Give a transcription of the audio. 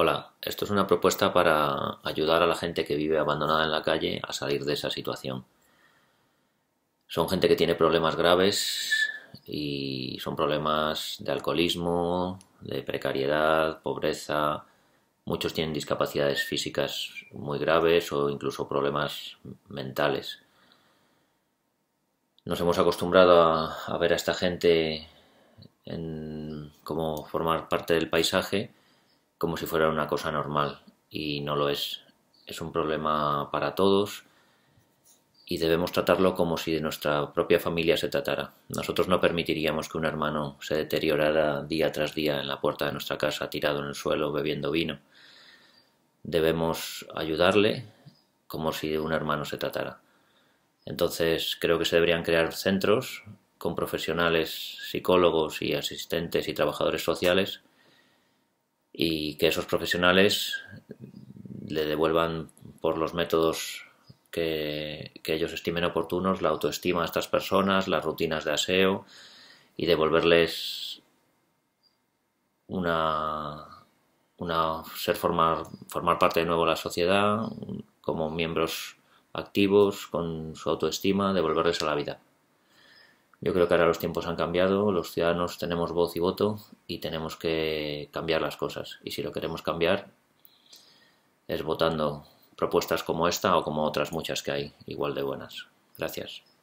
Hola, esto es una propuesta para ayudar a la gente que vive abandonada en la calle a salir de esa situación. Son gente que tiene problemas graves y son problemas de alcoholismo, de precariedad, pobreza. Muchos tienen discapacidades físicas muy graves o incluso problemas mentales. Nos hemos acostumbrado a, ver a esta gente en, como formar parte del paisaje como si fuera una cosa normal y no lo es. Es un problema para todos y debemos tratarlo como si de nuestra propia familia se tratara. Nosotros no permitiríamos que un hermano se deteriorara día tras día en la puerta de nuestra casa, tirado en el suelo, bebiendo vino. Debemos ayudarle como si de un hermano se tratara. Entonces creo que se deberían crear centros con profesionales, psicólogos y asistentes y trabajadores sociales y que esos profesionales le devuelvan por los métodos que, ellos estimen oportunos la autoestima a estas personas, las rutinas de aseo y devolverles una, una ser formar, formar parte de nuevo de la sociedad como miembros activos con su autoestima, devolverles a la vida. Yo creo que ahora los tiempos han cambiado, los ciudadanos tenemos voz y voto y tenemos que cambiar las cosas. Y si lo queremos cambiar es votando propuestas como esta o como otras muchas que hay, igual de buenas. Gracias.